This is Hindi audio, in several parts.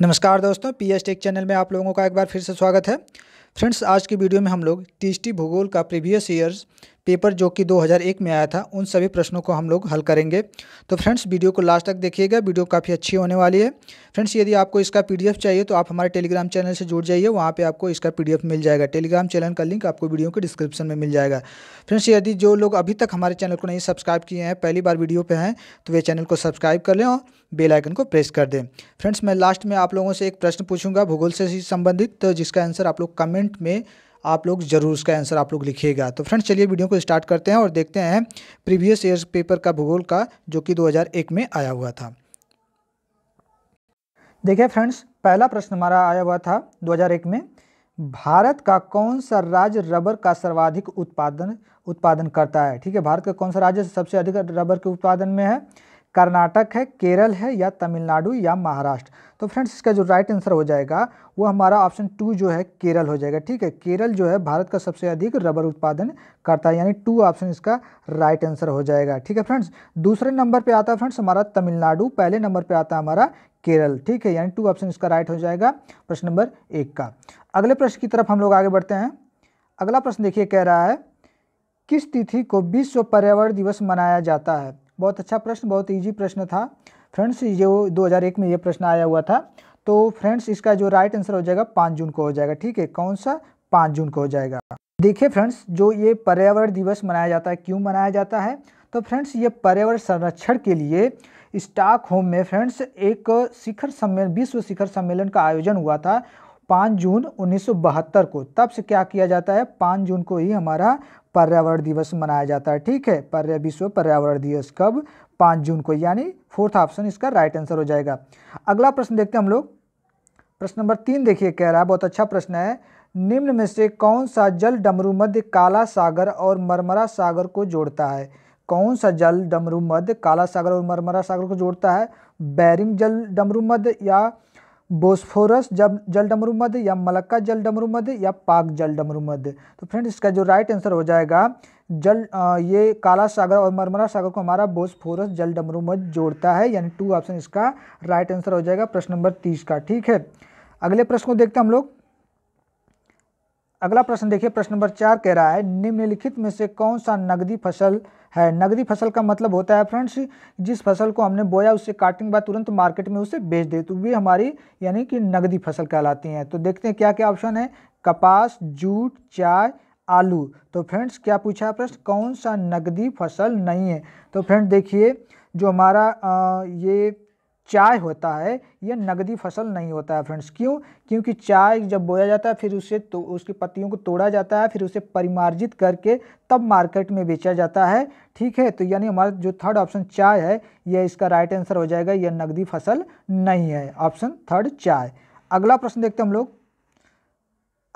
नमस्कार दोस्तों पी एस टेक चैनल में आप लोगों का एक बार फिर से स्वागत है फ्रेंड्स आज की वीडियो में हम लोग टी भूगोल का प्रीवियस ईयर्स पेपर जो कि 2001 में आया था उन सभी प्रश्नों को हम लोग हल करेंगे तो फ्रेंड्स वीडियो को लास्ट तक देखिएगा वीडियो काफ़ी अच्छी होने वाली है फ्रेंड्स यदि आपको इसका पी चाहिए तो आप हमारे टेलीग्राम चैनल से जुड़ जाइए वहाँ पर आपको इसका पी मिल जाएगा टेलीग्राम चैनल का लिंक आपको वीडियो के डिस्क्रिप्शन में मिल जाएगा फ्रेंड्स यदि जो लोग अभी तक हमारे चैनल को नहीं सब्सक्राइब किए हैं पहली बार वीडियो पर हैं तो वे चैनल को सब्सक्राइब कर लें और बेल आइकन को प्रेस कर दें फ्रेंड्स मैं लास्ट में आप लोगों से एक प्रश्न पूछूंगा भूगोल से संबंधित तो जिसका आंसर आप लोग कमेंट में आप लोग ज़रूर उसका आंसर आप लोग लिखिएगा तो फ्रेंड्स चलिए वीडियो को स्टार्ट करते हैं और देखते हैं प्रीवियस ईयर पेपर का भूगोल का जो कि 2001 में आया हुआ था देखिए फ्रेंड्स पहला प्रश्न हमारा आया हुआ था 2001 में भारत का कौन सा राज्य रबर का सर्वाधिक उत्पादन उत्पादन करता है ठीक है भारत का कौन सा राज्य सबसे अधिक रबर के उत्पादन में है कर्नाटक है केरल है या तमिलनाडु या महाराष्ट्र तो फ्रेंड्स इसका जो राइट आंसर हो जाएगा वो हमारा ऑप्शन टू जो है केरल हो जाएगा ठीक है केरल जो है भारत का सबसे अधिक रबर उत्पादन करता है यानी टू ऑप्शन इसका राइट आंसर हो जाएगा ठीक है फ्रेंड्स दूसरे नंबर पर आता है फ्रेंड्स हमारा तमिलनाडु पहले नंबर पर आता है हमारा केरल ठीक है यानी टू ऑप्शन इसका राइट हो जाएगा प्रश्न नंबर एक का अगले प्रश्न की तरफ हम लोग आगे बढ़ते हैं अगला प्रश्न देखिए कह रहा है किस तिथि को विश्व पर्यावरण दिवस मनाया जाता है बहुत अच्छा प्रश्न बहुत ईजी प्रश्न था फ्रेंड्स ये 2001 में ये प्रश्न आया हुआ था तो फ्रेंड्स इसका जो राइट आंसर हो जाएगा पाँच जून को हो जाएगा ठीक है कौन सा पाँच जून को हो जाएगा देखिए फ्रेंड्स जो ये पर्यावरण दिवस मनाया जाता है क्यों मनाया जाता है तो फ्रेंड्स ये पर्यावरण संरक्षण के लिए स्टॉक होम में फ्रेंड्स एक शिखर सम्मेलन विश्व शिखर सम्मेलन का आयोजन हुआ था पाँच जून 1972 को तब से क्या किया जाता है पाँच जून को ही हमारा पर्यावरण दिवस मनाया जाता है ठीक है पर्य विश्व पर्यावरण दिवस कब पाँच जून को यानी फोर्थ ऑप्शन इसका राइट आंसर हो जाएगा अगला प्रश्न देखते हैं हम लोग प्रश्न नंबर तीन देखिए कह रहा है बहुत अच्छा प्रश्न है निम्न में से कौन सा जल डमरू मध्य काला सागर और मरमरा सागर को जोड़ता है कौन सा जल डमरू मध्य काला सागर और मरमरा सागर को जोड़ता है बैरिंग जल डमरू मध्य या बोस्फोरस जब जल डमरू मध्य या मलक्का जल डमरू मध्य या पाक जल डमरू मध्य तो फ्रेंड इसका जो राइट आंसर हो जाएगा जल आ, ये काला सागर और मरमरा सागर को हमारा बोस्फोरस जल डमरू मध्य जोड़ता है यानी टू ऑप्शन इसका राइट आंसर हो जाएगा प्रश्न नंबर तीस का ठीक है अगले प्रश्न को देखते हैं हम लोग अगला प्रश्न देखिए प्रश्न नंबर चार कह रहा है निम्नलिखित में से कौन सा नगदी फसल है नगदी फसल का मतलब होता है फ्रेंड्स जिस फसल को हमने बोया उससे काटने के बाद तुरंत मार्केट में उसे बेच दे तो वे हमारी यानी कि नगदी फसल कहलाती हैं तो देखते हैं क्या क्या ऑप्शन है कपास जूट चाय आलू तो फ्रेंड्स क्या पूछा है प्रश्न कौन सा नगदी फसल नहीं है तो फ्रेंड्स देखिए जो हमारा आ, ये चाय होता है यह नगदी फसल नहीं होता है फ्रेंड्स क्यों क्योंकि चाय जब बोया जाता है फिर उसे तो उसकी पत्तियों को तोड़ा जाता है फिर उसे परिमार्जित करके तब मार्केट में बेचा जाता है ठीक है तो यानी हमारा जो थर्ड ऑप्शन चाय है यह इसका राइट आंसर हो जाएगा यह नगदी फसल नहीं है ऑप्शन थर्ड चाय अगला प्रश्न देखते हम लोग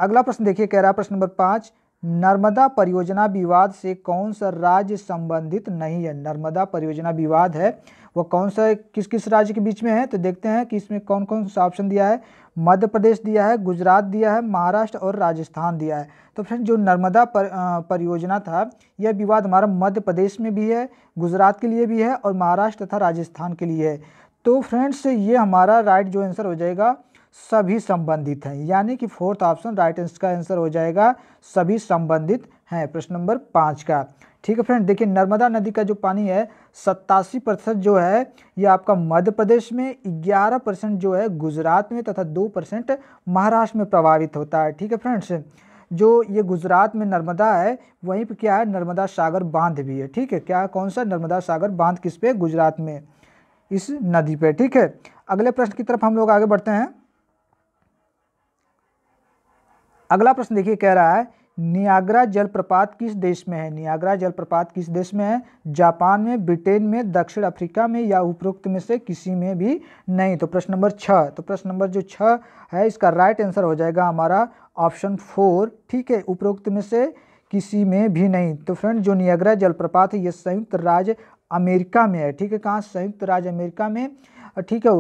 अगला प्रश्न देखिए कह रहा है प्रश्न नंबर पाँच नर्मदा परियोजना विवाद से कौन सा राज्य संबंधित नहीं है नर्मदा परियोजना विवाद है वो कौन सा किस किस राज्य के बीच में है तो देखते हैं कि इसमें कौन कौन सा ऑप्शन दिया है मध्य प्रदेश दिया है गुजरात दिया है महाराष्ट्र और राजस्थान दिया है तो फ्रेंड जो नर्मदा पर, परियोजना था यह विवाद हमारा मध्य प्रदेश में भी है गुजरात के लिए भी है और महाराष्ट्र तथा राजस्थान के लिए है तो फ्रेंड्स ये हमारा राइट जो आंसर हो जाएगा सभी संबंधित हैं यानी कि फोर्थ ऑप्शन राइट आंसर का आंसर हो जाएगा सभी संबंधित हैं प्रश्न नंबर पाँच का ठीक है फ्रेंड देखिए नर्मदा नदी का जो पानी है सत्तासी प्रतिशत जो है ये आपका मध्य प्रदेश में ग्यारह परसेंट जो है गुजरात में तथा दो परसेंट महाराष्ट्र में प्रभावित होता है ठीक है फ्रेंड्स जो ये गुजरात में नर्मदा है वहीं पे क्या है नर्मदा सागर बांध भी है ठीक है क्या कौन सा नर्मदा सागर बांध किस पे गुजरात में इस नदी पे ठीक है अगले प्रश्न की तरफ हम लोग आगे बढ़ते हैं अगला प्रश्न देखिए कह रहा है नियाग्रा जलप्रपात किस देश में है नियाग्रा जलप्रपात किस देश में है जापान में ब्रिटेन में दक्षिण अफ्रीका में या उपरोक्त में से किसी में भी नहीं तो प्रश्न नंबर छः तो प्रश्न नंबर जो छः है इसका राइट आंसर हो जाएगा हमारा ऑप्शन फोर ठीक है उपरोक्त में से किसी में भी नहीं तो फ्रेंड जो नियाग्रा जलप्रपात है ये संयुक्त राज्य अमेरिका में है ठीक है कहाँ संयुक्त राज्य अमेरिका में ठीक है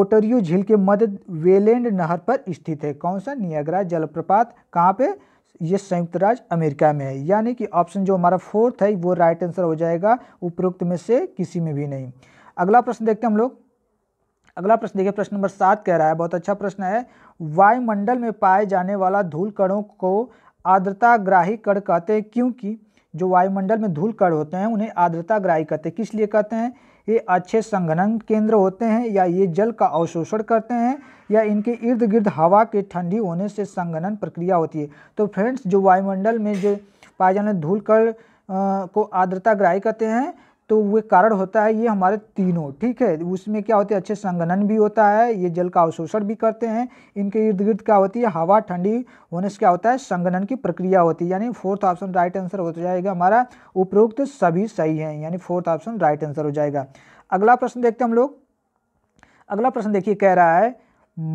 ओटरियो झील के मध्य वेलैंड नहर पर स्थित है कौन सा नियाग्रा जलप्रपात कहाँ पर ये संयुक्त राज्य अमेरिका में है यानी कि ऑप्शन जो हमारा फोर्थ है वो राइट आंसर हो जाएगा उपरोक्त में से किसी में भी नहीं अगला प्रश्न देखते हैं हम लोग अगला प्रश्न देखिए प्रश्न नंबर सात कह रहा है बहुत अच्छा प्रश्न है वायुमंडल में पाए जाने वाला धूल कणों को ग्राही कण कहते हैं क्योंकि जो वायुमंडल में धूल कण होते हैं उन्हें ग्राही कहते हैं किस लिए कहते हैं ये अच्छे संघनन केंद्र होते हैं या ये जल का अवशोषण करते हैं या इनके इर्द गिर्द हवा के ठंडी होने से संघनन प्रक्रिया होती है तो फ्रेंड्स जो वायुमंडल में जो पाए जाने धूल कण को आर्द्रता ग्राही कहते हैं तो वे कारण होता है ये हमारे तीनों ठीक है उसमें क्या होते हैं अच्छे संगनन भी होता है ये जल का अवशोषण भी करते हैं इनके इर्द गिर्द क्या होती है हवा ठंडी होने से क्या होता है संगनन की प्रक्रिया होती है यानी फोर्थ ऑप्शन राइट आंसर हो जाएगा हमारा उपरोक्त तो सभी सही है यानी फोर्थ ऑप्शन राइट आंसर हो जाएगा अगला प्रश्न देखते हम लोग अगला प्रश्न देखिए कह रहा है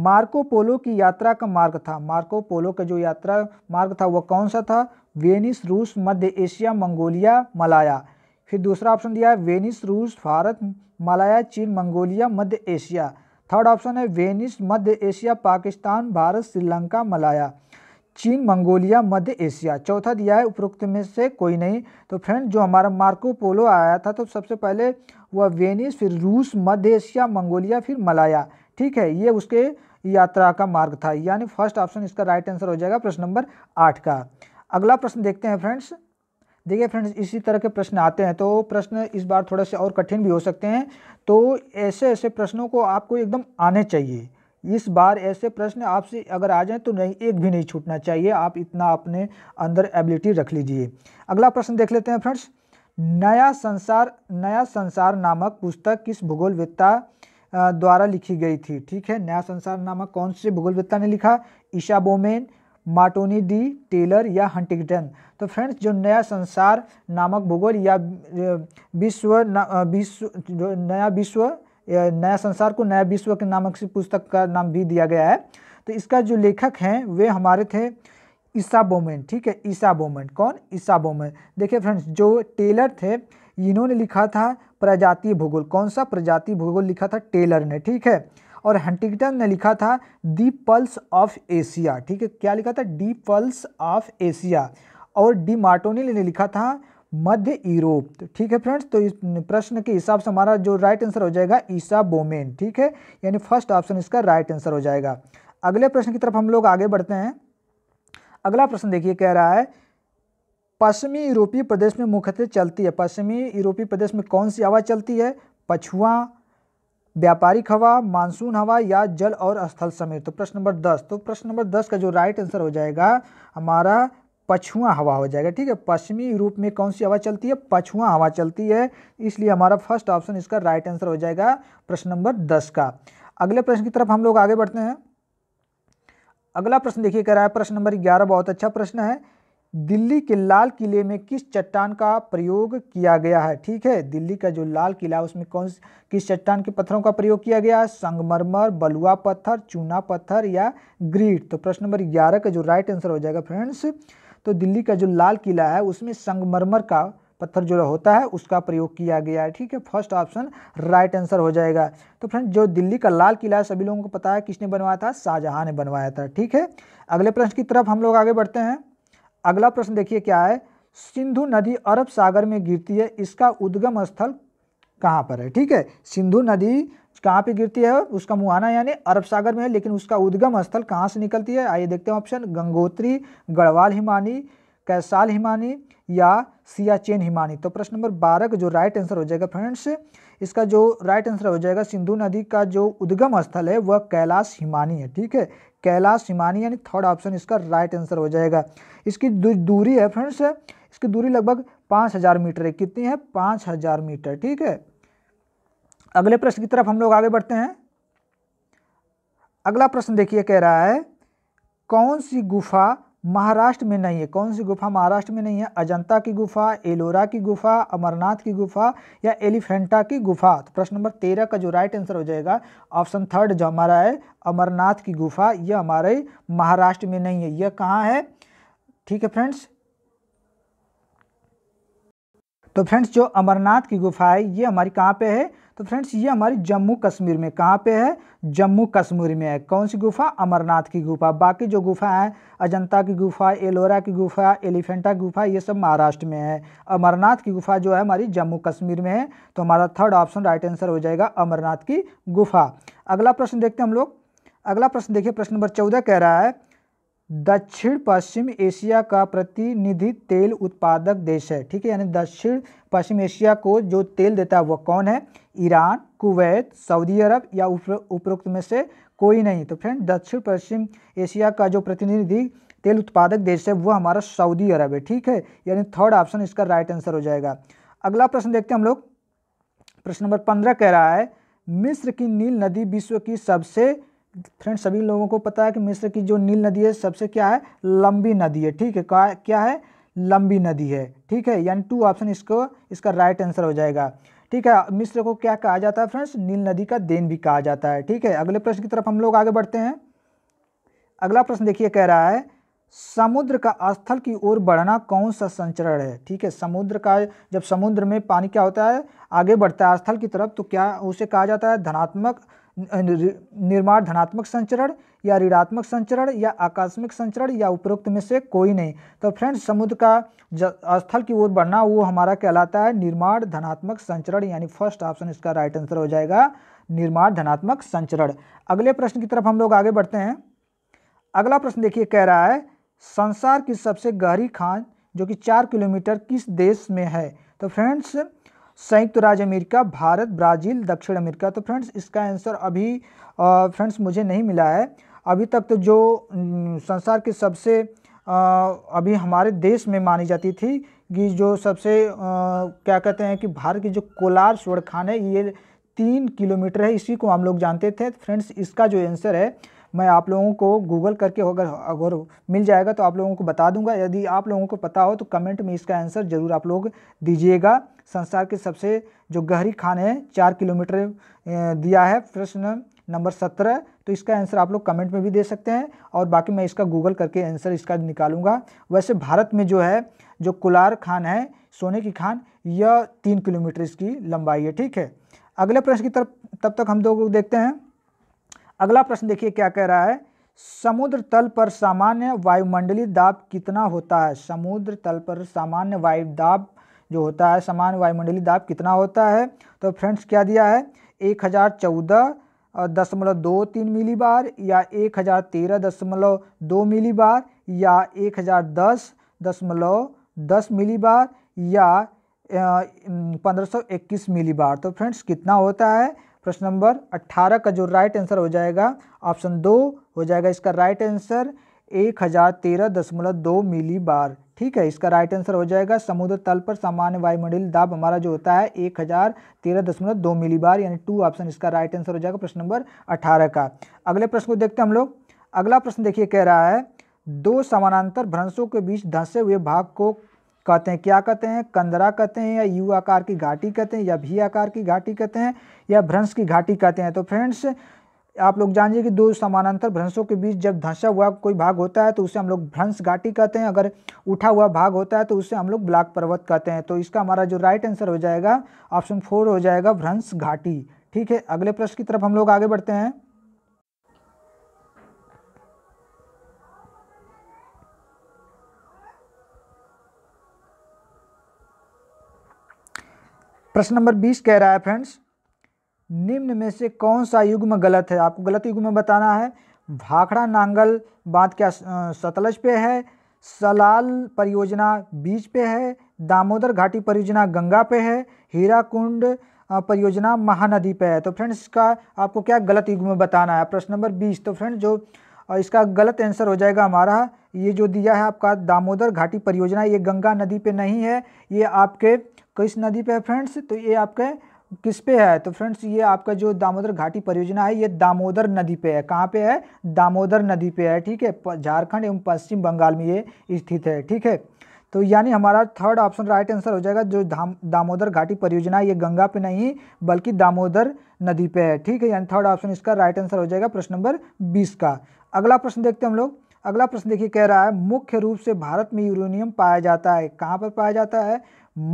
मार्को पोलो की यात्रा का मार्ग था मार्को पोलो का जो यात्रा मार्ग था वह कौन सा था वेनिस रूस मध्य एशिया मंगोलिया मलाया फिर दूसरा ऑप्शन दिया है वेनिस रूस भारत मलाया चीन मंगोलिया मध्य एशिया थर्ड ऑप्शन है वेनिस मध्य एशिया पाकिस्तान भारत श्रीलंका मलाया चीन मंगोलिया मध्य एशिया चौथा दिया है उपरोक्त में से कोई नहीं तो फ्रेंड जो हमारा मार्को पोलो आया था तो सबसे पहले वह वेनिस फिर रूस मध्य एशिया मंगोलिया फिर मलाया ठीक है ये उसके यात्रा का मार्ग था यानी फर्स्ट ऑप्शन इसका राइट आंसर हो जाएगा प्रश्न नंबर आठ का अगला प्रश्न देखते हैं फ्रेंड्स देखिए फ्रेंड्स इसी तरह के प्रश्न आते हैं तो प्रश्न इस बार थोड़े से और कठिन भी हो सकते हैं तो ऐसे ऐसे प्रश्नों को आपको एकदम आने चाहिए इस बार ऐसे प्रश्न आपसे अगर आ जाए तो नहीं एक भी नहीं छूटना चाहिए आप इतना अपने अंदर एबिलिटी रख लीजिए अगला प्रश्न देख लेते हैं फ्रेंड्स नया संसार नया संसार नामक पुस्तक किस भूगोलविद्ता द्वारा लिखी गई थी ठीक है नया संसार नामक कौन से भूगोलविद्ता ने लिखा Isaiah Bowman Martonne D Taylor या हंटिंगटन तो फ्रेंड्स जो नया संसार नामक भूगोल या विश्व विश्व जो नया विश्व नया संसार को नया विश्व के नामक से पुस्तक का नाम भी दिया गया है तो इसका जो लेखक हैं वे हमारे थे ईसा बोमेन ठीक है ईसा बोमेन कौन ईसा बोमेन देखिए फ्रेंड्स जो टेलर थे इन्होंने लिखा था प्रजातीय भूगोल कौन सा प्रजातीय भूगोल लिखा था टेलर ने ठीक है और हंटिंगटन ने लिखा था दी पल्स ऑफ एशिया ठीक है क्या लिखा था डी पल्स ऑफ एशिया और डी मार्टोनी ने लिखा था मध्य यूरोप ठीक है फ्रेंड्स तो इस प्रश्न के हिसाब से हमारा जो राइट आंसर हो जाएगा ईसा बोमेन ठीक है यानी फर्स्ट ऑप्शन इसका राइट आंसर हो जाएगा अगले प्रश्न की तरफ हम लोग आगे बढ़ते हैं अगला प्रश्न देखिए कह रहा है पश्चिमी यूरोपीय प्रदेश में मुख्यतः चलती है पश्चिमी यूरोपीय प्रदेश में कौन सी आवाज चलती है पछुआ व्यापारिक हवा मानसून हवा या जल और स्थल समेत तो प्रश्न नंबर दस तो प्रश्न नंबर दस का जो राइट आंसर हो जाएगा हमारा पछुआ हवा हो जाएगा ठीक है पश्चिमी रूप में कौन सी हवा चलती है पछुआ हवा चलती है इसलिए हमारा फर्स्ट ऑप्शन इसका राइट आंसर हो जाएगा प्रश्न नंबर दस का अगले प्रश्न की तरफ हम लोग आगे बढ़ते हैं अगला प्रश्न देखिए कह रहा है प्रश्न नंबर ग्यारह बहुत अच्छा प्रश्न है दिल्ली के लाल किले में किस चट्टान का प्रयोग किया गया है ठीक है दिल्ली का जो लाल किला उसमें कौन किस चट्टान के पत्थरों का प्रयोग किया गया है संगमरमर बलुआ पत्थर चूना पत्थर या ग्रीट तो प्रश्न नंबर ग्यारह का जो राइट आंसर हो जाएगा फ्रेंड्स तो दिल्ली का जो लाल किला है उसमें संगमरमर का पत्थर जो होता है उसका प्रयोग किया गया है ठीक है फर्स्ट ऑप्शन राइट आंसर हो जाएगा तो फ्रेंड जो दिल्ली का लाल किला है सभी लोगों को पता है किसने बनवाया था शाहजहाँ ने बनवाया था ठीक है अगले प्रश्न की तरफ हम लोग आगे बढ़ते हैं अगला प्रश्न देखिए क्या है सिंधु नदी अरब सागर में गिरती है इसका उद्गम स्थल कहाँ पर है ठीक है सिंधु नदी कहाँ पे गिरती है उसका मुहाना यानी अरब सागर में है लेकिन उसका उद्गम स्थल कहाँ से निकलती है आइए देखते हैं ऑप्शन गंगोत्री गढ़वाल हिमानी कैसाल हिमानी या सियाचेन हिमानी तो प्रश्न नंबर बारह का जो राइट आंसर हो जाएगा फ्रेंड्स इसका जो राइट आंसर हो जाएगा सिंधु नदी का जो उद्गम स्थल है वह कैलाश हिमानी है ठीक है कैलाश हिमानी यानी थर्ड ऑप्शन इसका राइट आंसर हो जाएगा इसकी दूरी है फ्रेंड्स इसकी दूरी लगभग पाँच हज़ार मीटर है कितनी है पाँच हज़ार मीटर ठीक है अगले प्रश्न की तरफ हम लोग आगे बढ़ते हैं अगला प्रश्न देखिए कह रहा है कौन सी गुफा महाराष्ट्र में नहीं है कौन सी गुफा महाराष्ट्र में नहीं है अजंता की गुफा एलोरा की गुफा अमरनाथ की गुफा या एलिफेंटा की गुफा तो प्रश्न नंबर तेरह का जो राइट आंसर हो जाएगा ऑप्शन थर्ड जो हमारा है अमरनाथ की गुफा यह हमारे महाराष्ट्र में नहीं है यह कहाँ है ठीक है फ्रेंड्स तो फ्रेंड्स जो अमरनाथ की गुफा है ये हमारी कहाँ पे है तो फ्रेंड्स ये हमारी जम्मू कश्मीर में कहाँ पे है जम्मू कश्मीर में है कौन सी गुफा अमरनाथ की गुफा बाकी जो गुफा है अजंता की गुफा एलोरा की गुफा एलिफेंटा की गुफा ये सब महाराष्ट्र में है अमरनाथ की गुफा जो है हमारी जम्मू कश्मीर में है तो हमारा थर्ड ऑप्शन राइट आंसर हो जाएगा अमरनाथ की गुफा अगला प्रश्न देखते हैं हम लोग अगला प्रश्न देखिए प्रश्न नंबर चौदह कह रहा है दक्षिण पश्चिम एशिया का प्रतिनिधि तेल उत्पादक देश है ठीक है यानी दक्षिण पश्चिम एशिया को जो तेल देता है वह कौन है ईरान कुवैत सऊदी अरब या उपरोक्त में से कोई नहीं तो फ्रेंड दक्षिण पश्चिम एशिया का जो प्रतिनिधि तेल उत्पादक देश है वो हमारा सऊदी अरब है ठीक है यानी थर्ड ऑप्शन इसका राइट आंसर हो जाएगा अगला प्रश्न देखते हैं हम लोग प्रश्न नंबर पंद्रह कह रहा है मिस्र की नील नदी विश्व की सबसे फ्रेंड सभी लोगों को पता है कि मिस्र की जो नील नदी है सबसे क्या है लंबी नदी है ठीक है क्या है लंबी नदी है ठीक है यानी टू ऑप्शन इसको इसका राइट आंसर हो जाएगा ठीक है मिस्र को क्या कहा जाता है फ्रेंड्स नील नदी का देन भी कहा जाता है ठीक है अगले प्रश्न की तरफ हम लोग आगे बढ़ते हैं अगला प्रश्न देखिए कह रहा है समुद्र का स्थल की ओर बढ़ना कौन सा संचरण है ठीक है समुद्र का जब समुद्र में पानी क्या होता है आगे बढ़ता है स्थल की तरफ तो क्या उसे कहा जाता है धनात्मक निर्माण धनात्मक संचरण या ऋणात्मक संचरण या आकस्मिक संचरण या उपरोक्त में से कोई नहीं तो फ्रेंड्स समुद्र का स्थल की ओर बढ़ना वो हमारा कहलाता है निर्माण धनात्मक संचरण यानी फर्स्ट ऑप्शन इसका राइट आंसर हो जाएगा निर्माण धनात्मक संचरण अगले प्रश्न की तरफ हम लोग आगे बढ़ते हैं अगला प्रश्न देखिए कह रहा है संसार की सबसे गहरी खान जो कि चार किलोमीटर किस देश में है तो फ्रेंड्स संयुक्त राज्य अमेरिका भारत ब्राज़ील दक्षिण अमेरिका तो फ्रेंड्स इसका आंसर अभी फ्रेंड्स मुझे नहीं मिला है अभी तक तो जो संसार के सबसे अभी हमारे देश में मानी जाती थी कि जो सबसे क्या कहते हैं कि भारत की जो कोलार स्वर्ण खान है ये तीन किलोमीटर है इसी को हम लोग जानते थे फ्रेंड्स इसका जो आंसर है मैं आप लोगों को गूगल करके अगर अगर मिल जाएगा तो आप लोगों को बता दूंगा यदि आप लोगों को पता हो तो कमेंट में इसका आंसर ज़रूर आप लोग दीजिएगा संसार की सबसे जो गहरी खान है चार किलोमीटर दिया है प्रश्न नंबर सत्रह तो इसका आंसर आप लोग कमेंट में भी दे सकते हैं और बाकी मैं इसका गूगल करके आंसर इसका निकालूंगा वैसे भारत में जो है जो कुलार खान है सोने की खान यह तीन किलोमीटर इसकी लंबाई है ठीक है अगले प्रश्न की तरफ तब तक हम लोग देखते हैं अगला प्रश्न देखिए क्या कह रहा है समुद्र तल पर सामान्य वायुमंडलीय दाब कितना होता है समुद्र तल पर सामान्य वायु दाब जो होता है समान वायुमंडलीय दाब कितना होता है तो फ्रेंड्स क्या दिया है एक हज़ार चौदह दशमलव दो तीन मिली बार या एक हज़ार तेरह दशमलव दो मिली बार या एक हज़ार दस दशमलव दस मिली बार या पंद्रह सौ इक्कीस मिली बार तो फ्रेंड्स कितना होता है प्रश्न नंबर अट्ठारह का जो राइट आंसर हो जाएगा ऑप्शन दो हो जाएगा इसका राइट आंसर एक हज़ार तेरह दशमलव दो मिली बार ठीक है इसका राइट आंसर हो जाएगा समुद्र तल पर सामान्य वायुमंडल दाब हमारा जो होता है एक हज़ार तेरह दशमलव दो मिली बार यानी टू ऑप्शन इसका राइट आंसर हो जाएगा प्रश्न नंबर अठारह का अगले प्रश्न को देखते हैं हम लोग अगला प्रश्न देखिए कह रहा है दो समानांतर भ्रंशों के बीच धंसे हुए भाग को कहते हैं क्या कहते हैं कंदरा कहते हैं या यू आकार की घाटी कहते हैं या भी आकार की घाटी कहते हैं या भ्रंश की घाटी कहते हैं तो फ्रेंड्स आप लोग जानिए कि दो समानांतर भ्रंशों के बीच जब धंसा हुआ कोई भाग होता है तो उसे हम लोग भ्रंश घाटी कहते हैं अगर उठा हुआ भाग होता है तो उसे हम लोग ब्लाक पर्वत कहते हैं तो इसका हमारा जो राइट आंसर हो जाएगा ऑप्शन फोर हो जाएगा भ्रंश घाटी ठीक है अगले प्रश्न की तरफ हम लोग आगे बढ़ते हैं प्रश्न नंबर बीस कह रहा है फ्रेंड्स निम्न में से कौन सा युग्म गलत है आपको गलत युग्म बताना है भाखड़ा नांगल बांध क्या सतलज पे है सलाल परियोजना बीच पे है दामोदर घाटी परियोजना गंगा पे है हीराकुंड परियोजना महानदी पे है तो फ्रेंड्स इसका आपको क्या गलत युग्म बताना है प्रश्न नंबर बीस तो फ्रेंड जो इसका गलत आंसर हो जाएगा हमारा ये जो दिया है आपका दामोदर घाटी परियोजना ये गंगा नदी पे नहीं है ये आपके किस नदी पे है फ्रेंड्स तो ये आपके किस पे है तो फ्रेंड्स ये आपका जो दामोदर घाटी परियोजना है ये दामोदर नदी पे है कहाँ पे है दामोदर नदी पे है ठीक है झारखंड एवं पश्चिम बंगाल में ये स्थित है ठीक है तो यानी हमारा थर्ड ऑप्शन राइट आंसर हो जाएगा जो धाम दामोदर घाटी परियोजना ये गंगा पे नहीं बल्कि दामोदर नदी पे है ठीक है यानी थर्ड ऑप्शन इसका राइट आंसर हो जाएगा प्रश्न नंबर बीस का अगला प्रश्न देखते हैं हम लोग अगला प्रश्न देखिए कह रहा है मुख्य रूप से भारत में यूरेनियम पाया जाता है कहाँ पर पाया जाता है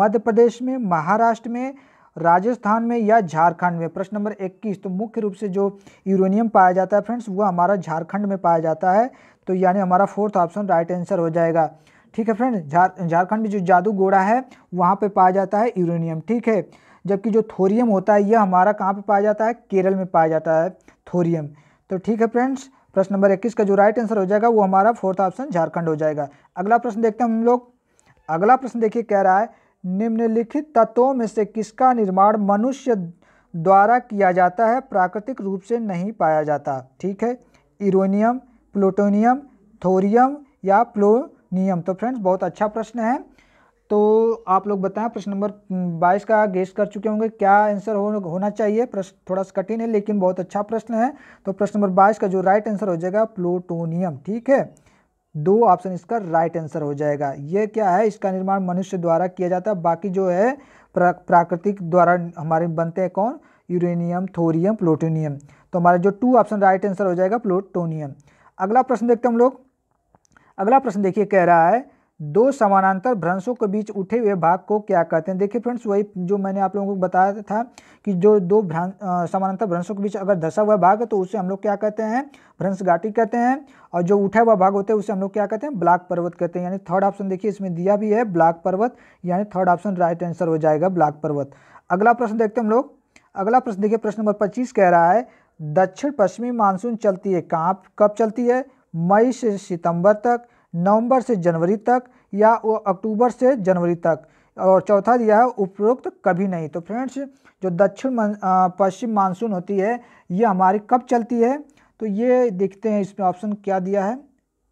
मध्य प्रदेश में महाराष्ट्र में राजस्थान में या झारखंड में प्रश्न नंबर 21 तो मुख्य रूप से जो यूरेनियम पाया जाता है फ्रेंड्स वो हमारा झारखंड में पाया जाता है तो यानी हमारा फोर्थ ऑप्शन राइट आंसर हो जाएगा ठीक है फ्रेंड झार झारखंड में जो जादू गोड़ा है वहाँ पे पाया जाता है यूरेनियम ठीक है जबकि जो थोरियम होता है यह हमारा कहाँ पे पाया जाता है केरल में पाया जाता है थोरियम तो ठीक है फ्रेंड्स प्रश्न नंबर इक्कीस का जो राइट आंसर हो जाएगा वो हमारा फोर्थ ऑप्शन झारखंड हो जाएगा अगला प्रश्न देखते हैं हम लोग अगला प्रश्न देखिए कह रहा है निम्नलिखित तत्वों में से किसका निर्माण मनुष्य द्वारा किया जाता है प्राकृतिक रूप से नहीं पाया जाता ठीक है इरोनियम प्लूटोनियम थोरियम या प्लोनियम तो फ्रेंड्स बहुत अच्छा प्रश्न है तो आप लोग बताएं प्रश्न नंबर बाईस का गेस कर चुके होंगे क्या आंसर हो, होना चाहिए प्रश्न थोड़ा सा कठिन है लेकिन बहुत अच्छा प्रश्न है तो प्रश्न नंबर बाईस का जो राइट आंसर हो जाएगा प्लूटोनियम ठीक है दो ऑप्शन इसका राइट आंसर हो जाएगा ये क्या है इसका निर्माण मनुष्य द्वारा किया जाता है बाकी जो है प्रा, प्राकृतिक द्वारा हमारे बनते हैं कौन यूरेनियम थोरियम प्लूटोनियम तो हमारा जो टू ऑप्शन राइट आंसर हो जाएगा प्लूटोनियम अगला प्रश्न देखते हम लोग अगला प्रश्न देखिए कह रहा है दो समानांतर भ्रंशों के बीच उठे हुए भाग को क्या कहते हैं देखिए फ्रेंड्स वही जो मैंने आप लोगों को बताया था कि जो दो समानांतर भ्रंशों के बीच अगर धसा हुआ भाग है तो उसे हम लोग क्या कहते हैं भ्रंश घाटी कहते हैं और जो उठा हुआ भाग होता है उसे हम लोग क्या कहते हैं ब्लाक पर्वत कहते हैं यानी थर्ड ऑप्शन देखिए इसमें दिया भी है ब्लाक पर्वत यानी थर्ड ऑप्शन राइट आंसर हो जाएगा ब्लाक पर्वत अगला प्रश्न देखते हैं हम लोग अगला प्रश्न देखिए प्रश्न नंबर पच्चीस कह रहा है दक्षिण पश्चिमी मानसून चलती है कहाँ कब चलती है मई से सितंबर तक नवंबर से जनवरी तक या अक्टूबर से जनवरी तक और चौथा दिया है उपरोक्त कभी नहीं तो फ्रेंड्स जो दक्षिण पश्चिम मानसून होती है ये हमारी कब चलती है तो ये देखते हैं इसमें ऑप्शन क्या दिया है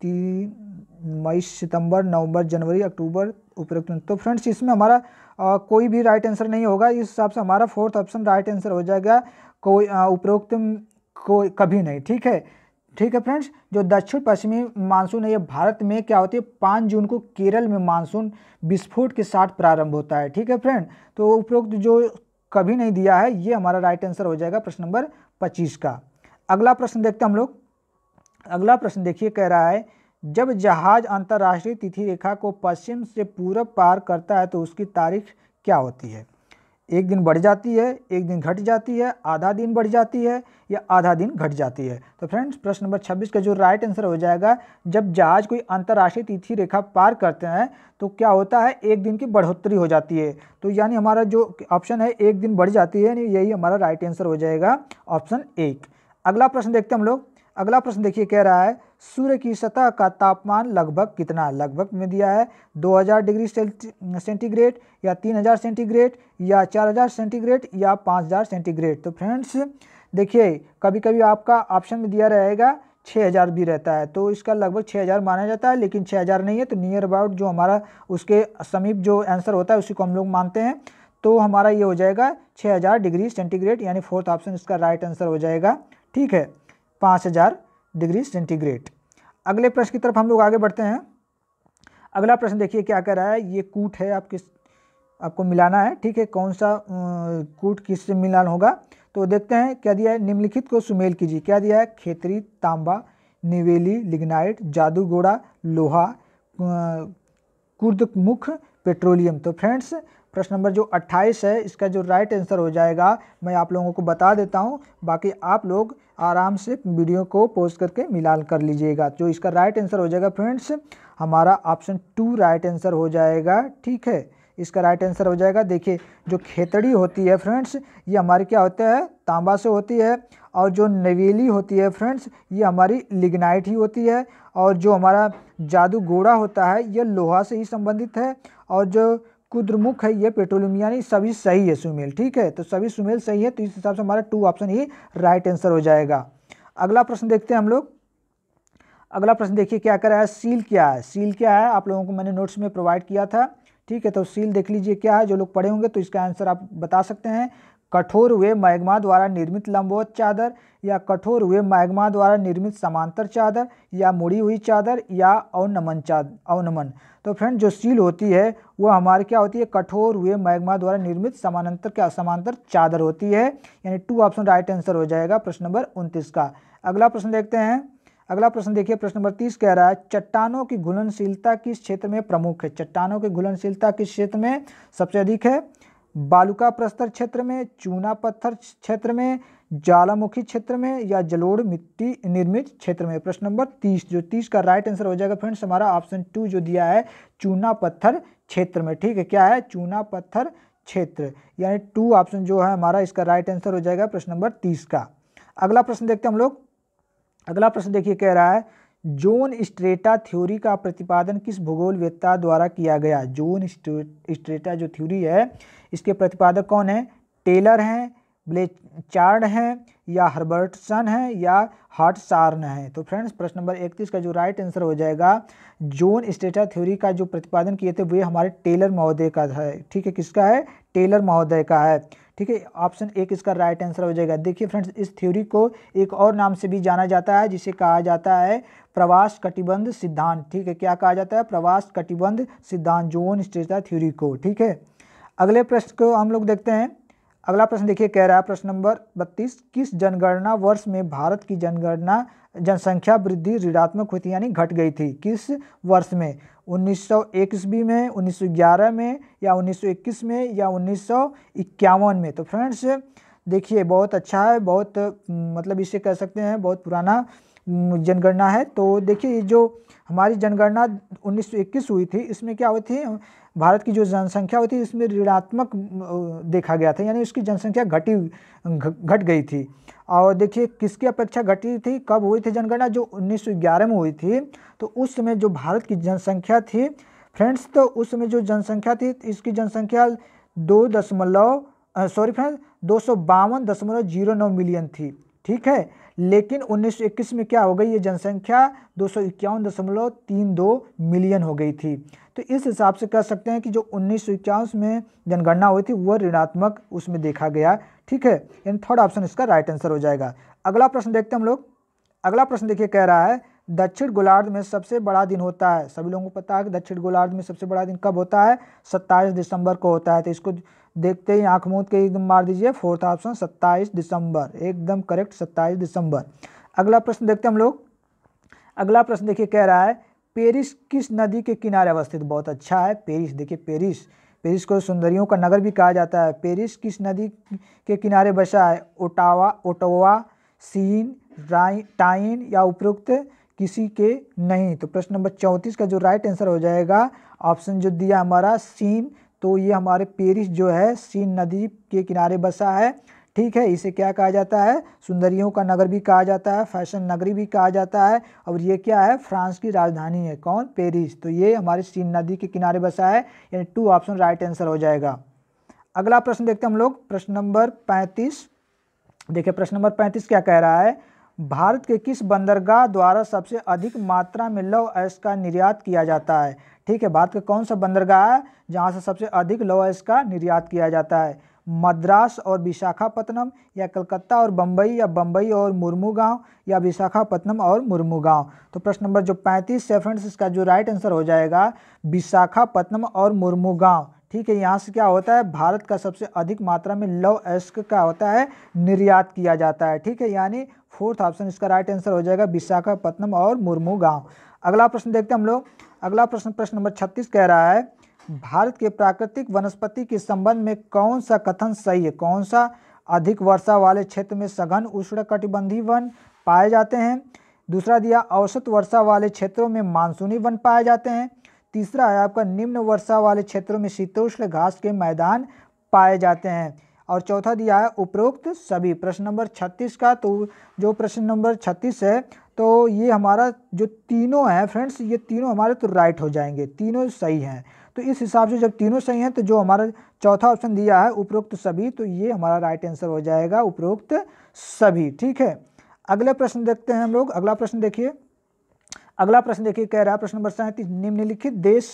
तीन मई सितंबर नवंबर जनवरी अक्टूबर उपरोक्त तो फ्रेंड्स इसमें हमारा आ, कोई भी राइट आंसर नहीं होगा इस हिसाब से हमारा फोर्थ ऑप्शन राइट आंसर हो जाएगा कोई उपरोक्त को कभी नहीं ठीक है ठीक है फ्रेंड्स जो दक्षिण पश्चिमी मानसून है ये भारत में क्या होती है पाँच जून को केरल में मानसून विस्फोट के साथ प्रारंभ होता है ठीक है फ्रेंड तो उपरोक्त जो कभी नहीं दिया है ये हमारा राइट आंसर हो जाएगा प्रश्न नंबर पच्चीस का अगला प्रश्न देखते हम लोग अगला प्रश्न देखिए कह रहा है जब जहाज अंतर्राष्ट्रीय तिथि रेखा को पश्चिम से पूरब पार करता है तो उसकी तारीख क्या होती है एक दिन बढ़ जाती है एक दिन घट जाती है आधा दिन बढ़ जाती है या आधा दिन घट जाती है तो फ्रेंड्स प्रश्न नंबर 26 का जो राइट आंसर हो जाएगा जब जहाज कोई अंतर्राष्ट्रीय तिथि रेखा पार करते हैं तो क्या होता है एक दिन की बढ़ोतरी हो जाती है तो यानी हमारा जो ऑप्शन है एक दिन बढ़ जाती है यही हमारा राइट आंसर हो जाएगा ऑप्शन एक अगला प्रश्न देखते हैं हम लोग अगला प्रश्न देखिए कह रहा है सूर्य की सतह का तापमान लगभग कितना लगभग में दिया है 2000 डिग्री सेंटीग्रेड या 3000 सेंटीग्रेड या 4000 सेंटीग्रेड या 5000 सेंटीग्रेड तो फ्रेंड्स देखिए कभी कभी आपका ऑप्शन में दिया रहेगा 6000 भी रहता है तो इसका लगभग 6000 माना जाता है लेकिन 6000 नहीं है तो नियर अबाउट जो हमारा उसके समीप जो आंसर होता है उसी को हम लोग मानते हैं तो हमारा ये हो जाएगा 6000 डिग्री सेंटीग्रेड यानी फोर्थ ऑप्शन इसका राइट आंसर हो जाएगा ठीक है 5000 डिग्री सेंटीग्रेड अगले प्रश्न की तरफ हम लोग आगे बढ़ते हैं अगला प्रश्न देखिए क्या कह रहा है ये कूट है आप किस आपको मिलाना है ठीक है कौन सा कूट किससे मिलाना होगा तो देखते हैं क्या दिया है निम्नलिखित को सुमेल कीजिए क्या दिया है खेतरी तांबा निवेली लिग्नाइट जादूगोड़ा लोहा कुर्दमुख पेट्रोलियम तो फ्रेंड्स प्रश्न नंबर जो 28 है इसका जो राइट आंसर हो जाएगा मैं आप लोगों को बता देता हूँ बाकी आप लोग आराम से वीडियो को पोस्ट करके मिलान कर लीजिएगा जो इसका राइट आंसर हो जाएगा फ्रेंड्स हमारा ऑप्शन टू राइट आंसर हो जाएगा ठीक है इसका राइट आंसर हो जाएगा देखिए जो खेतड़ी होती है फ्रेंड्स ये हमारी क्या होता है तांबा से होती है और जो नवेली होती है फ्रेंड्स ये हमारी लिग्नाइट ही होती है और जो हमारा जादू घोड़ा होता है यह लोहा से ही संबंधित है और जो कुद्रमुख है ये पेट्रोलियम यानी सभी सही है सुमेल ठीक है तो सभी सुमेल सही है तो इस हिसाब से हमारा टू ऑप्शन ही राइट आंसर हो जाएगा अगला प्रश्न देखते हैं हम लोग अगला प्रश्न देखिए क्या करा है सील क्या है सील क्या है आप लोगों को मैंने नोट्स में प्रोवाइड किया था ठीक है तो सील देख लीजिए क्या है जो लोग पढ़े होंगे तो इसका आंसर आप बता सकते हैं कठोर हुए मैग्मा द्वारा निर्मित लंबवत चादर या कठोर हुए मैग्मा द्वारा निर्मित समांतर चादर या मुड़ी हुई चादर या अवनमन चाद अवनमन तो फ्रेंड जो सील होती है वह हमारे क्या होती है कठोर हुए मैग्मा द्वारा निर्मित समानांतर क्या समांतर चादर होती है यानी टू ऑप्शन राइट आंसर हो जाएगा प्रश्न नंबर उनतीस का अगला प्रश्न देखते हैं अगला प्रश्न देखिए प्रश्न नंबर तीस कह रहा है चट्टानों की घुलनशीलता किस क्षेत्र में प्रमुख है चट्टानों की घुलनशीलता किस क्षेत्र में सबसे अधिक है बालुका प्रस्तर क्षेत्र में चूना पत्थर क्षेत्र में ज्वालामुखी क्षेत्र में या जलोढ़ मिट्टी निर्मित क्षेत्र में प्रश्न नंबर तीस जो तीस का राइट आंसर हो जाएगा फ्रेंड्स हमारा ऑप्शन टू जो दिया है चूना पत्थर क्षेत्र में ठीक है क्या है चूना पत्थर क्षेत्र यानी टू ऑप्शन जो है हमारा इसका राइट आंसर हो जाएगा प्रश्न नंबर तीस का अगला प्रश्न देखते हैं हम लोग अगला प्रश्न देखिए कह रहा है जोन स्ट्रेटा थ्योरी का प्रतिपादन किस वेत्ता द्वारा किया गया जोन स्ट्रेटा जो थ्योरी है इसके प्रतिपादक कौन है टेलर हैं ब्लेचार्ड हैं या हर्बर्टसन है या हार्टसार्न है तो फ्रेंड्स प्रश्न नंबर इकतीस का जो राइट आंसर हो जाएगा जोन स्टेटा थ्योरी का जो प्रतिपादन किए थे वे हमारे टेलर महोदय का है ठीक है किसका है टेलर महोदय का है ठीक है ऑप्शन एक इसका राइट आंसर हो जाएगा देखिए फ्रेंड्स इस थ्योरी को एक और नाम से भी जाना जाता है जिसे कहा जाता है प्रवास कटिबंध सिद्धांत ठीक है क्या कहा जाता है प्रवास कटिबंध सिद्धांत जोन स्टेटा थ्योरी को ठीक है अगले प्रश्न को हम लोग देखते हैं अगला प्रश्न देखिए कह रहा है प्रश्न नंबर बत्तीस किस जनगणना वर्ष में भारत की जनगणना जनसंख्या वृद्धि ऋणात्मक होती यानी घट गई थी किस वर्ष में उन्नीस सौ में 1911 में या 1921 में या उन्नीस में तो फ्रेंड्स देखिए बहुत अच्छा है बहुत मतलब इसे कह सकते हैं बहुत पुराना जनगणना है तो देखिए ये जो हमारी जनगणना 1921 हुई थी इसमें क्या हुई थी भारत की जो जनसंख्या हुई थी इसमें ऋणात्मक देखा गया था यानी उसकी जनसंख्या घटी घट गई थी और देखिए किसकी अपेक्षा घटी थी कब हुई थी जनगणना जो 1911 में हुई थी तो उस समय जो भारत की जनसंख्या थी फ्रेंड्स तो उस समय जो जनसंख्या थी इसकी जनसंख्या दो दशमलव सॉरी फ्रेंड्स दो सौ बावन दशमलव जीरो नौ मिलियन थी ठीक है लेकिन 1921 में क्या हो गई ये जनसंख्या दो मिलियन हो गई थी तो इस हिसाब से कह सकते हैं कि जो उन्नीस में जनगणना हुई थी वह ऋणात्मक उसमें देखा गया ठीक है यानी थर्ड ऑप्शन इसका राइट आंसर हो जाएगा अगला प्रश्न देखते हैं हम लोग अगला प्रश्न देखिए कह रहा है दक्षिण गोलार्ध में सबसे बड़ा दिन होता है सभी लोगों को पता है कि दक्षिण गोलार्ध में सबसे बड़ा दिन कब होता है सत्ताईस दिसंबर को होता है तो इसको देखते ही आंख मूंद के एकदम मार दीजिए फोर्थ ऑप्शन 27 दिसंबर एकदम करेक्ट 27 दिसंबर अगला प्रश्न देखते हम लोग अगला प्रश्न देखिए कह रहा है पेरिस किस नदी के किनारे अवस्थित बहुत अच्छा है पेरिस देखिए पेरिस पेरिस को सुंदरियों का नगर भी कहा जाता है पेरिस किस नदी के किनारे बसा है ओटावा ओटोवा सीन राइन टाइन या उपरोक्त किसी के नहीं तो प्रश्न नंबर चौंतीस का जो राइट आंसर हो जाएगा ऑप्शन जो दिया हमारा सीन तो ये हमारे पेरिस जो है सीन नदी के किनारे बसा है ठीक है इसे क्या कहा जाता है सुंदरियों का नगर भी कहा जाता है फैशन नगरी भी कहा जाता है और ये क्या है फ्रांस की राजधानी है कौन पेरिस तो ये हमारे सीन नदी के किनारे बसा है यानी टू ऑप्शन राइट आंसर हो जाएगा अगला प्रश्न देखते हैं हम लोग प्रश्न नंबर पैंतीस देखिए प्रश्न नंबर पैंतीस क्या कह रहा है भारत के किस बंदरगाह द्वारा सबसे अधिक मात्रा में लव एस का निर्यात किया जाता है ठीक है भारत का कौन सा बंदरगाह है जहाँ से सबसे अधिक लॉयस का निर्यात किया जाता है मद्रास और विशाखापत्नम या कलकत्ता और बम्बई या बम्बई और मुर्मू गांव या विशाखापत्नम और मुर्मू गांव तो प्रश्न नंबर जो पैंतीस से फ्रेंड्स इसका जो राइट आंसर हो जाएगा विशाखापत्नम और मुर्मू गांव ठीक है यहाँ से क्या होता है भारत का सबसे अधिक मात्रा में लव एस्क का होता है निर्यात किया जाता है ठीक है यानी फोर्थ ऑप्शन इसका राइट आंसर हो जाएगा विशाखापत्नम और मुर्मू गाँव अगला प्रश्न देखते हैं हम लोग अगला प्रश्न प्रश्न नंबर छत्तीस कह रहा है भारत के प्राकृतिक वनस्पति के संबंध में कौन सा कथन सही है कौन सा अधिक वर्षा वाले क्षेत्र में सघन कटिबंधी वन पाए जाते हैं दूसरा दिया औसत वर्षा वाले क्षेत्रों में मानसूनी वन पाए जाते हैं तीसरा है आपका निम्न वर्षा वाले क्षेत्रों में शीतोष्ण घास के मैदान पाए जाते हैं और चौथा दिया है उपरोक्त सभी प्रश्न नंबर 36 का तो जो प्रश्न नंबर 36 है तो ये हमारा जो तीनों है फ्रेंड्स ये तीनों हमारे तो राइट हो जाएंगे तीनों सही हैं तो इस हिसाब से जब तीनों सही हैं तो जो हमारा चौथा ऑप्शन दिया है उपरोक्त सभी तो ये हमारा राइट आंसर हो जाएगा उपरोक्त सभी ठीक है अगला प्रश्न देखते हैं हम लोग अगला प्रश्न देखिए अगला प्रश्न देखिए कह रहा है प्रश्न नंबर सैंतीस निम्नलिखित देश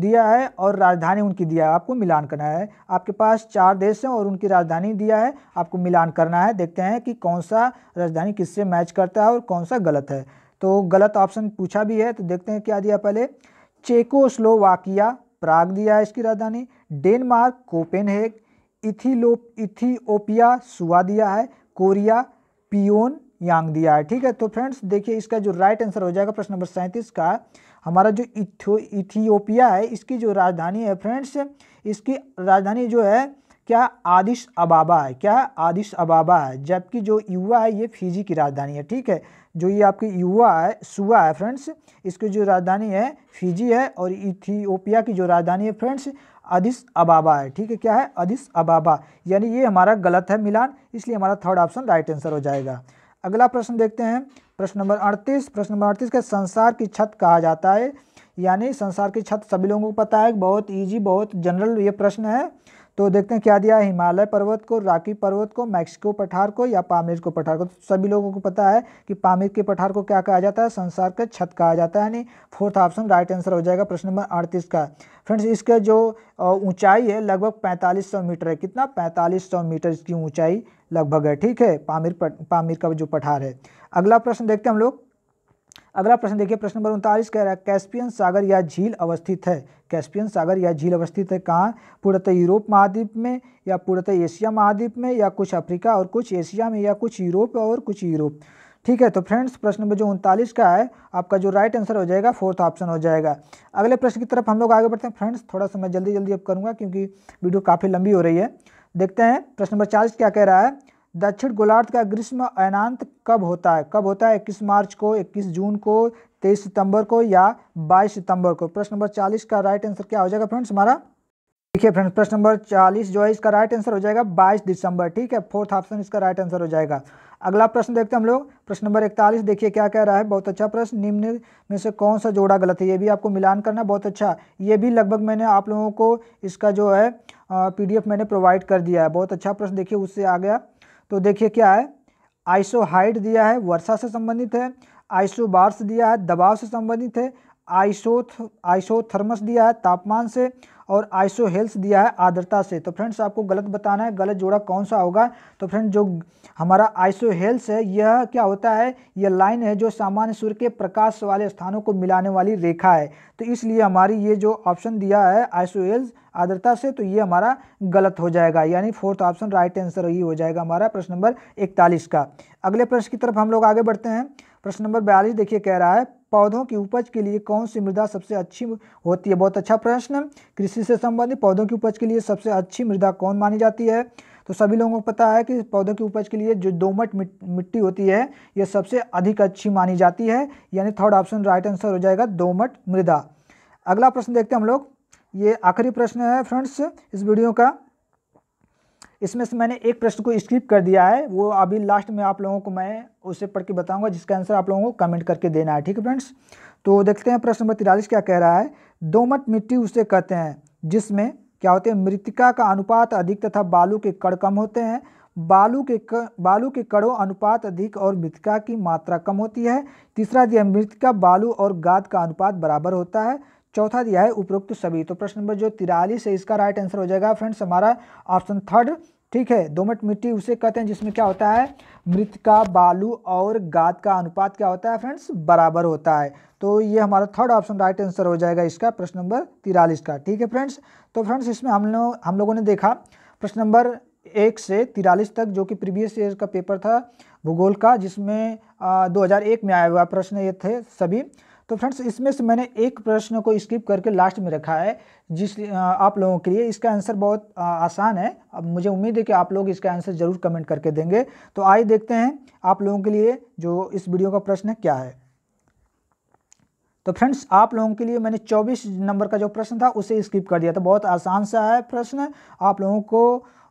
दिया है और राजधानी उनकी दिया है आपको मिलान करना है आपके पास चार देश हैं और उनकी राजधानी दिया है आपको मिलान करना है देखते हैं कि कौन सा राजधानी किससे मैच करता है और कौन सा गलत है तो गलत ऑप्शन पूछा भी है तो देखते हैं क्या दिया पहले चेकोस्लोवाकिया प्राग दिया है इसकी राजधानी डेनमार्क कोपेनहेग इथिलो इथियोपिया सुआ दिया है कोरिया पियोन यांग दिया है ठीक है तो फ्रेंड्स देखिए इसका जो राइट आंसर हो जाएगा प्रश्न नंबर सैंतीस का हमारा जो इथियो इथियोपिया है इसकी जो राजधानी है फ्रेंड्स इसकी राजधानी जो है क्या आदिश अबाबा है क्या आदिश अबाबा है जबकि जो युवा है ये फिजी की राजधानी है ठीक है जो ये आपकी युवा है सुआ है फ्रेंड्स इसकी जो राजधानी है फिजी है और इथियोपिया की जो राजधानी है फ्रेंड्स अधिस अबाबा है ठीक है क्या है अधिस अबाबा यानी ये हमारा गलत है मिलान इसलिए हमारा थर्ड ऑप्शन राइट आंसर हो जाएगा अगला प्रश्न देखते हैं प्रश्न नंबर अड़तीस प्रश्न नंबर अड़तीस का संसार की छत कहा जाता है यानी संसार की छत सभी लोगों को पता है बहुत ईजी बहुत जनरल ये प्रश्न है तो देखते हैं क्या दिया है हिमालय पर्वत को राकी पर्वत को मैक्सिको पठार को या पामिर को पठार को तो सभी लोगों को पता है कि पामिर के पठार को क्या कहा जाता है संसार के छत कहा जाता है यानी फोर्थ ऑप्शन राइट आंसर हो जाएगा प्रश्न नंबर अड़तीस का फ्रेंड्स इसके जो ऊंचाई है लगभग सौ मीटर है कितना सौ मीटर इसकी ऊँचाई लगभग है ठीक है पामिर पामिर का जो पठार है अगला प्रश्न देखते हैं हम लोग अगला प्रश्न देखिए प्रश्न नंबर उनतालीस कह रहा है कैस्पियन सागर या झील अवस्थित है कैस्पियन सागर या झील अवस्थित है कहाँ पूर्णतः यूरोप महाद्वीप में या पूर्णतः एशिया महाद्वीप में या कुछ अफ्रीका और कुछ एशिया में या कुछ यूरोप और कुछ यूरोप ठीक है तो फ्रेंड्स प्रश्न नंबर जो उनतालीस का है आपका जो राइट आंसर हो जाएगा फोर्थ ऑप्शन हो जाएगा अगले प्रश्न की तरफ हम लोग आगे बढ़ते हैं फ्रेंड्स थोड़ा सा मैं जल्दी जल्दी अब करूँगा क्योंकि वीडियो काफ़ी लंबी हो रही है देखते हैं प्रश्न नंबर चालीस क्या कह रहा है दक्षिण गोलार्ध का ग्रीष्म अनांत कब होता है कब होता है इक्कीस मार्च को इक्कीस जून को तेईस सितंबर को या बाईस सितंबर को प्रश्न नंबर चालीस का राइट आंसर क्या हो जाएगा फ्रेंड्स हमारा देखिए फ्रेंड्स प्रश्न नंबर चालीस जो है इसका राइट आंसर हो जाएगा बाईस दिसंबर ठीक है फोर्थ ऑप्शन इसका राइट आंसर हो जाएगा अगला प्रश्न देखते हैं हम लोग प्रश्न नंबर इकतालीस देखिए क्या कह रहा है बहुत अच्छा प्रश्न निम्न में से कौन सा जोड़ा गलत है ये भी आपको मिलान करना बहुत अच्छा ये भी लगभग मैंने आप लोगों को इसका जो है पी मैंने प्रोवाइड कर दिया है बहुत अच्छा प्रश्न देखिए उससे आ गया तो देखिए क्या है आइसो हाइट दिया है वर्षा से संबंधित है आइसो बार्स दिया है दबाव से संबंधित है आइसोथ आइसोथर्मस दिया है तापमान से और आइसो हेल्स दिया है आर्द्रता से तो फ्रेंड्स आपको गलत बताना है गलत जोड़ा कौन सा होगा तो फ्रेंड जो हमारा आइसो हेल्स है यह क्या होता है यह लाइन है जो सामान्य सूर्य के प्रकाश वाले स्थानों को मिलाने वाली रेखा है तो इसलिए हमारी ये जो ऑप्शन दिया है आइसो हेल्स आर्द्रता से तो ये हमारा गलत हो जाएगा यानी फोर्थ ऑप्शन राइट आंसर ही हो जाएगा हमारा प्रश्न नंबर इकतालीस का अगले प्रश्न की तरफ हम लोग आगे बढ़ते हैं प्रश्न नंबर बयालीस देखिए कह रहा है पौधों की उपज के लिए कौन सी मृदा सबसे अच्छी होती है बहुत अच्छा प्रश्न कृषि से संबंधित पौधों की उपज के लिए सबसे अच्छी मृदा कौन मानी जाती है तो सभी लोगों को पता है कि पौधों की उपज के लिए जो दोमट मिट्टी होती है यह सबसे अधिक अच्छी मानी जाती है यानी थर्ड ऑप्शन राइट आंसर हो जाएगा दोमट मृदा अगला प्रश्न देखते हैं हम लोग ये आखिरी प्रश्न है फ्रेंड्स इस वीडियो का इसमें से मैंने एक प्रश्न को स्किप कर दिया है वो अभी लास्ट में आप लोगों को मैं उसे पढ़ के बताऊंगा जिसका आंसर आप लोगों को कमेंट करके देना है ठीक है फ्रेंड्स तो देखते हैं प्रश्न नंबर तिरालीस क्या कह रहा है दोमट मिट्टी उसे कहते हैं जिसमें क्या होते हैं मृतिका का अनुपात अधिक तथा बालू के कड़ कम होते हैं बालू के क, बालू के कड़ों अनुपात अधिक और मृतिका की मात्रा कम होती है तीसरा दिया मृतिका बालू और गाद का अनुपात बराबर होता है चौथा दिया है उपरोक्त सभी तो प्रश्न नंबर जो तिरालीस है इसका राइट आंसर हो जाएगा फ्रेंड्स हमारा ऑप्शन थर्ड ठीक है दोमट मिट्टी उसे कहते हैं जिसमें क्या होता है मृत का बालू और गाद का अनुपात क्या होता है फ्रेंड्स बराबर होता है तो ये हमारा थर्ड ऑप्शन राइट आंसर हो जाएगा इसका प्रश्न नंबर तिरालीस का ठीक है फ्रेंड्स तो फ्रेंड्स इसमें हम लोग हम लोगों ने देखा प्रश्न नंबर एक से तिरालीस तक जो कि प्रीवियस ईयर का पेपर था भूगोल का जिसमें हज़ार एक में आया हुआ प्रश्न ये थे सभी तो फ्रेंड्स इसमें से मैंने एक प्रश्न को स्किप करके लास्ट में रखा है जिस आप लोगों के लिए इसका आंसर बहुत आसान है अब मुझे उम्मीद है कि आप लोग इसका आंसर ज़रूर कमेंट करके देंगे तो आइए देखते हैं आप लोगों के लिए जो इस वीडियो का प्रश्न है क्या है तो फ्रेंड्स आप लोगों के लिए मैंने 24 नंबर का जो प्रश्न था उसे स्किप कर दिया था बहुत आसान सा है प्रश्न आप लोगों को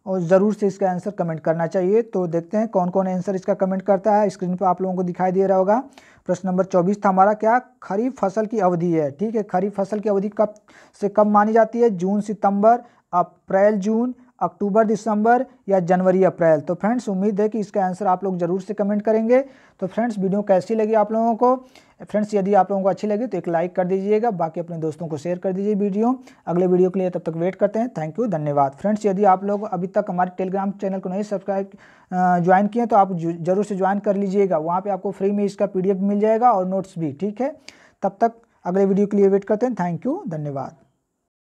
और ज़रूर से इसका आंसर कमेंट करना चाहिए तो देखते हैं कौन कौन आंसर इसका कमेंट करता है स्क्रीन पर आप लोगों को दिखाई दे रहा होगा प्रश्न नंबर चौबीस था हमारा क्या खरीफ फसल की अवधि है ठीक है खरीफ फसल की अवधि कब से कब मानी जाती है जून सितंबर अप्रैल जून अक्टूबर दिसंबर या जनवरी अप्रैल तो फ्रेंड्स उम्मीद है कि इसका आंसर आप लोग ज़रूर से कमेंट करेंगे तो फ्रेंड्स वीडियो कैसी लगी आप लोगों को फ्रेंड्स यदि आप लोगों को अच्छी लगी तो एक लाइक कर दीजिएगा बाकी अपने दोस्तों को शेयर कर दीजिए वीडियो अगले वीडियो के लिए तब तक वेट करते हैं थैंक यू धन्यवाद फ्रेंड्स यदि आप लोग अभी तक हमारे टेलीग्राम चैनल को नहीं सब्सक्राइब ज्वाइन किए तो आप जरूर से ज्वाइन कर लीजिएगा वहाँ पर आपको फ्री में इसका पी मिल जाएगा और नोट्स भी ठीक है तब तक अगले वीडियो के लिए वेट करते हैं थैंक यू धन्यवाद